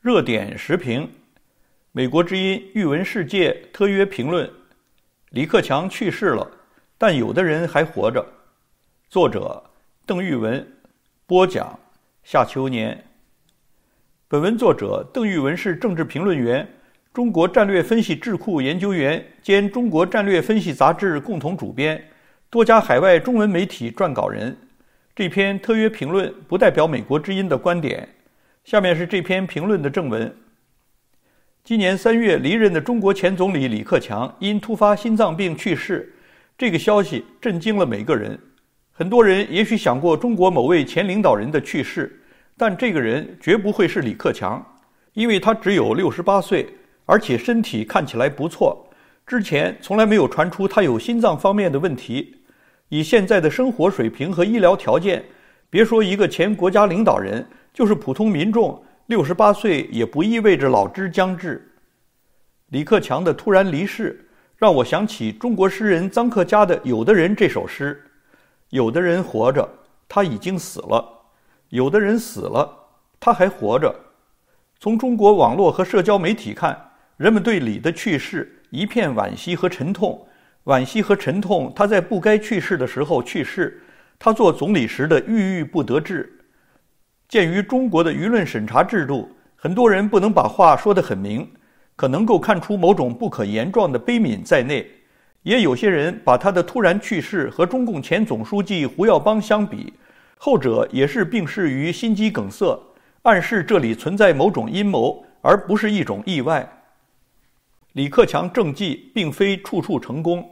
热点时评，《美国之音》玉文世界特约评论：李克强去世了，但有的人还活着。作者：邓玉文，播讲：夏秋年。本文作者邓玉文是政治评论员、中国战略分析智库研究员兼《中国战略分析》杂志共同主编，多家海外中文媒体撰稿人。这篇特约评论不代表《美国之音》的观点。下面是这篇评论的正文。今年三月离任的中国前总理李克强因突发心脏病去世，这个消息震惊了每个人。很多人也许想过中国某位前领导人的去世，但这个人绝不会是李克强，因为他只有六十八岁，而且身体看起来不错，之前从来没有传出他有心脏方面的问题。以现在的生活水平和医疗条件，别说一个前国家领导人。就是普通民众，六十八岁也不意味着老之将至。李克强的突然离世，让我想起中国诗人臧克家的《有的人》这首诗：“有的人活着，他已经死了；有的人死了，他还活着。”从中国网络和社交媒体看，人们对李的去世一片惋惜和沉痛，惋惜和沉痛他在不该去世的时候去世，他做总理时的郁郁不得志。鉴于中国的舆论审查制度，很多人不能把话说得很明，可能够看出某种不可言状的悲悯在内。也有些人把他的突然去世和中共前总书记胡耀邦相比，后者也是病逝于心肌梗塞，暗示这里存在某种阴谋，而不是一种意外。李克强政绩并非处处成功。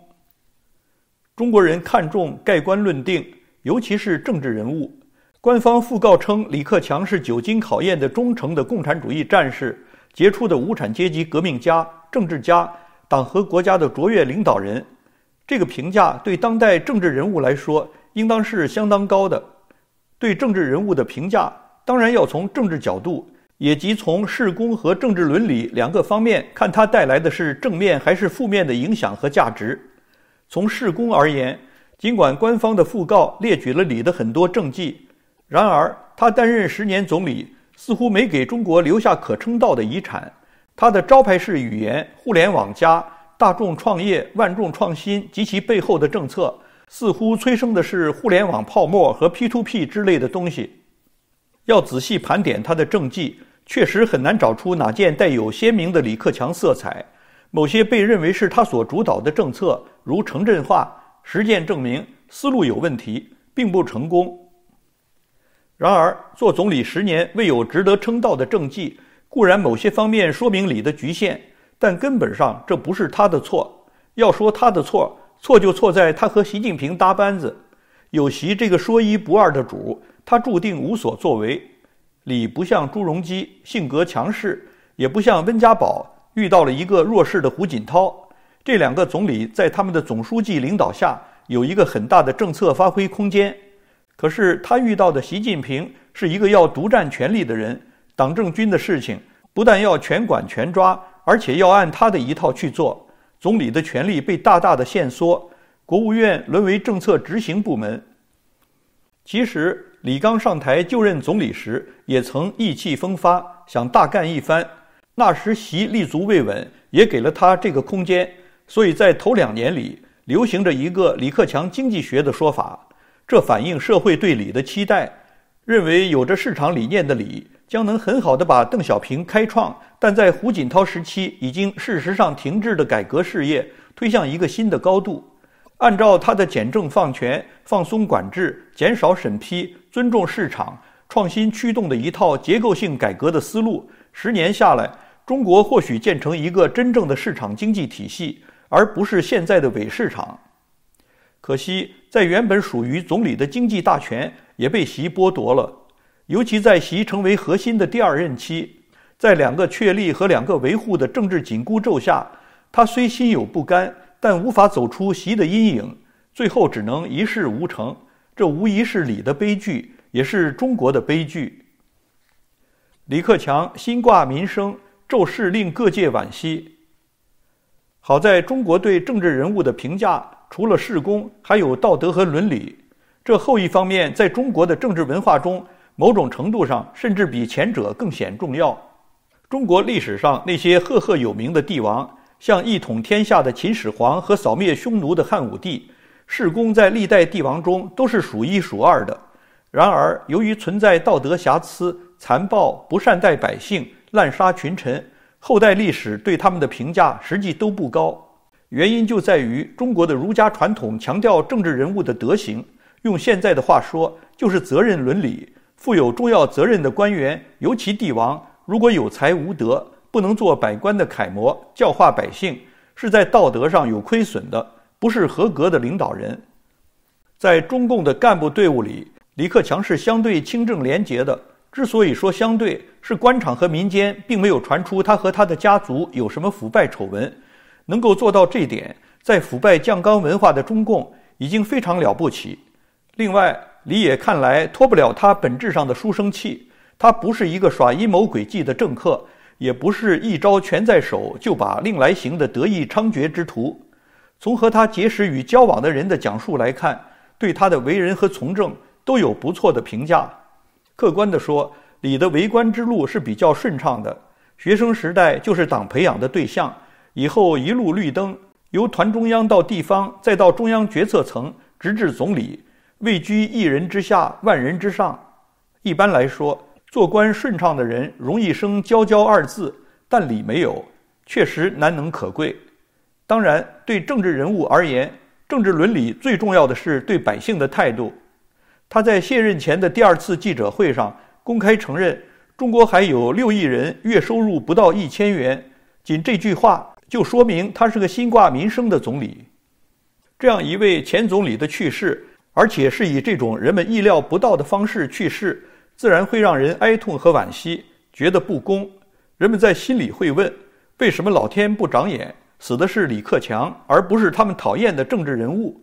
中国人看重盖棺论定，尤其是政治人物。官方讣告称，李克强是久经考验的忠诚的共产主义战士、杰出的无产阶级革命家、政治家、党和国家的卓越领导人。这个评价对当代政治人物来说，应当是相当高的。对政治人物的评价，当然要从政治角度，也即从事功和政治伦理两个方面，看他带来的是正面还是负面的影响和价值。从事功而言，尽管官方的讣告列举了李的很多政绩。然而，他担任十年总理，似乎没给中国留下可称道的遗产。他的招牌式语言“互联网加”“大众创业万众创新”及其背后的政策，似乎催生的是互联网泡沫和 P2P 之类的东西。要仔细盘点他的政绩，确实很难找出哪件带有鲜明的李克强色彩。某些被认为是他所主导的政策，如城镇化，实践证明思路有问题，并不成功。然而，做总理十年未有值得称道的政绩，固然某些方面说明李的局限，但根本上这不是他的错。要说他的错，错就错在他和习近平搭班子，有习这个说一不二的主，他注定无所作为。李不像朱镕基性格强势，也不像温家宝遇到了一个弱势的胡锦涛。这两个总理在他们的总书记领导下，有一个很大的政策发挥空间。可是他遇到的习近平是一个要独占权力的人，党政军的事情不但要全管全抓，而且要按他的一套去做。总理的权力被大大的限缩，国务院沦为政策执行部门。其实李刚上台就任总理时，也曾意气风发，想大干一番。那时习立足未稳，也给了他这个空间。所以在头两年里，流行着一个“李克强经济学”的说法。这反映社会对李的期待，认为有着市场理念的李将能很好的把邓小平开创，但在胡锦涛时期已经事实上停滞的改革事业推向一个新的高度。按照他的简政放权、放松管制、减少审批、尊重市场、创新驱动的一套结构性改革的思路，十年下来，中国或许建成一个真正的市场经济体系，而不是现在的伪市场。可惜，在原本属于总理的经济大权也被习剥夺了。尤其在习成为核心的第二任期，在两个确立和两个维护的政治紧箍咒下，他虽心有不甘，但无法走出习的阴影，最后只能一事无成。这无疑是李的悲剧，也是中国的悲剧。李克强心挂民生，骤逝令各界惋惜。好在中国对政治人物的评价。除了事功，还有道德和伦理。这后一方面，在中国的政治文化中，某种程度上甚至比前者更显重要。中国历史上那些赫赫有名的帝王，像一统天下的秦始皇和扫灭匈奴的汉武帝，事功在历代帝王中都是数一数二的。然而，由于存在道德瑕疵、残暴、不善待百姓、滥杀群臣，后代历史对他们的评价实际都不高。原因就在于中国的儒家传统强调政治人物的德行，用现在的话说，就是责任伦理。负有重要责任的官员，尤其帝王，如果有才无德，不能做百官的楷模，教化百姓，是在道德上有亏损的，不是合格的领导人。在中共的干部队伍里，李克强是相对清正廉洁的。之所以说相对，是官场和民间并没有传出他和他的家族有什么腐败丑闻。能够做到这点，在腐败酱缸文化的中共已经非常了不起。另外，李野看来脱不了他本质上的书生气，他不是一个耍阴谋诡计的政客，也不是一招全在手就把令来行的得意猖獗之徒。从和他结识与交往的人的讲述来看，对他的为人和从政都有不错的评价。客观地说，李的为官之路是比较顺畅的。学生时代就是党培养的对象。以后一路绿灯，由团中央到地方，再到中央决策层，直至总理，位居一人之下，万人之上。一般来说，做官顺畅的人容易生“骄骄”二字，但理没有，确实难能可贵。当然，对政治人物而言，政治伦理最重要的是对百姓的态度。他在卸任前的第二次记者会上公开承认，中国还有六亿人月收入不到一千元。仅这句话。就说明他是个心挂民生的总理。这样一位前总理的去世，而且是以这种人们意料不到的方式去世，自然会让人哀痛和惋惜，觉得不公。人们在心里会问：为什么老天不长眼，死的是李克强，而不是他们讨厌的政治人物？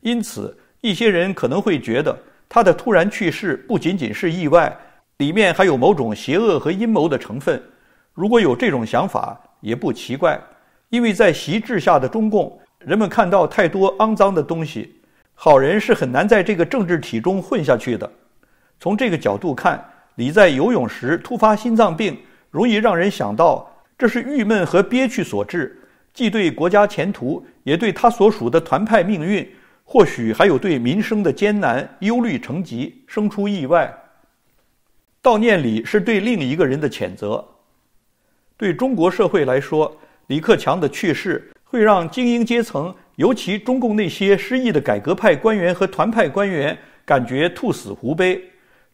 因此，一些人可能会觉得他的突然去世不仅仅是意外，里面还有某种邪恶和阴谋的成分。如果有这种想法，也不奇怪。因为在习治下的中共，人们看到太多肮脏的东西，好人是很难在这个政治体中混下去的。从这个角度看，李在游泳时突发心脏病，容易让人想到这是郁闷和憋屈所致，既对国家前途，也对他所属的团派命运，或许还有对民生的艰难忧虑成疾生出意外。悼念李是对另一个人的谴责，对中国社会来说。李克强的去世会让精英阶层，尤其中共那些失意的改革派官员和团派官员，感觉兔死狐悲。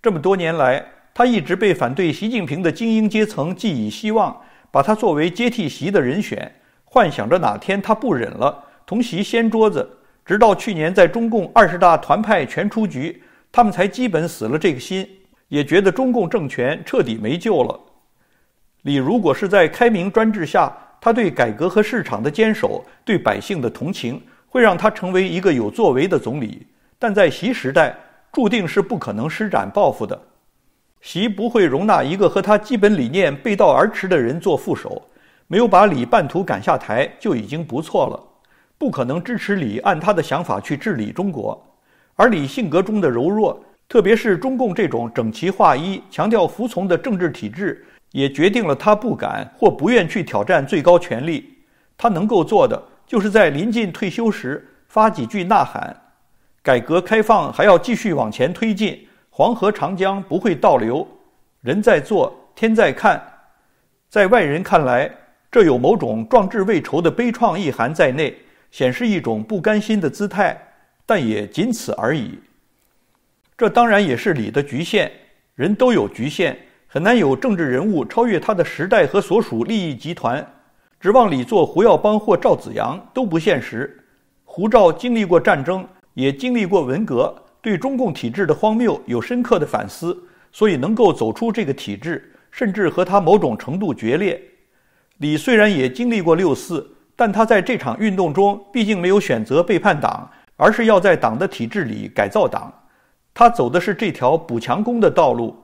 这么多年来，他一直被反对习近平的精英阶层寄予希望，把他作为接替习的人选，幻想着哪天他不忍了，同席掀桌子。直到去年在中共二十大，团派全出局，他们才基本死了这个心，也觉得中共政权彻底没救了。李如果是在开明专制下，他对改革和市场的坚守，对百姓的同情，会让他成为一个有作为的总理。但在习时代，注定是不可能施展抱负的。习不会容纳一个和他基本理念背道而驰的人做副手，没有把李半途赶下台就已经不错了，不可能支持李按他的想法去治理中国。而李性格中的柔弱，特别是中共这种整齐划一、强调服从的政治体制。也决定了他不敢或不愿去挑战最高权力。他能够做的，就是在临近退休时发几句呐喊：改革开放还要继续往前推进，黄河长江不会倒流，人在做，天在看。在外人看来，这有某种壮志未酬的悲怆意涵在内，显示一种不甘心的姿态，但也仅此而已。这当然也是理的局限，人都有局限。很难有政治人物超越他的时代和所属利益集团。指望李做胡耀邦或赵子阳都不现实。胡赵经历过战争，也经历过文革，对中共体制的荒谬有深刻的反思，所以能够走出这个体制，甚至和他某种程度决裂。李虽然也经历过六四，但他在这场运动中毕竟没有选择背叛党，而是要在党的体制里改造党。他走的是这条补强工的道路，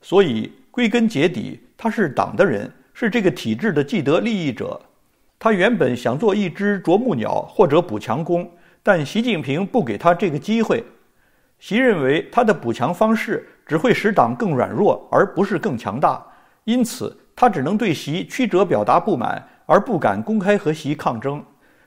所以。归根结底，他是党的人，是这个体制的既得利益者。他原本想做一只啄木鸟或者补强工，但习近平不给他这个机会。习认为他的补强方式只会使党更软弱，而不是更强大。因此，他只能对习曲折表达不满，而不敢公开和习抗争，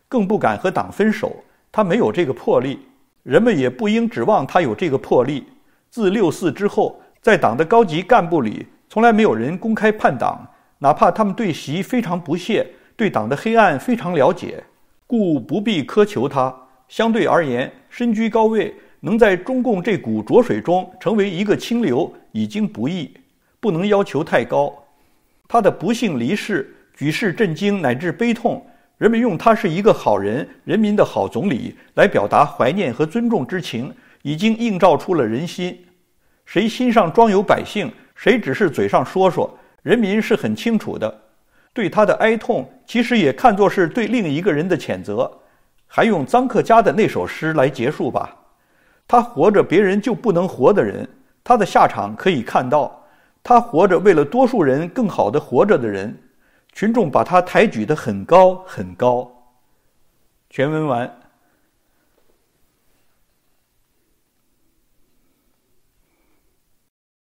更不敢和党分手。他没有这个魄力，人们也不应指望他有这个魄力。自六四之后，在党的高级干部里，从来没有人公开叛党，哪怕他们对习非常不屑，对党的黑暗非常了解，故不必苛求他。相对而言，身居高位，能在中共这股浊水中成为一个清流，已经不易，不能要求太高。他的不幸离世，举世震惊乃至悲痛，人们用他是一个好人，人民的好总理来表达怀念和尊重之情，已经映照出了人心。谁心上装有百姓？谁只是嘴上说说，人民是很清楚的，对他的哀痛，其实也看作是对另一个人的谴责。还用臧克家的那首诗来结束吧：他活着，别人就不能活的人，他的下场可以看到；他活着为了多数人更好的活着的人，群众把他抬举的很高很高。全文完。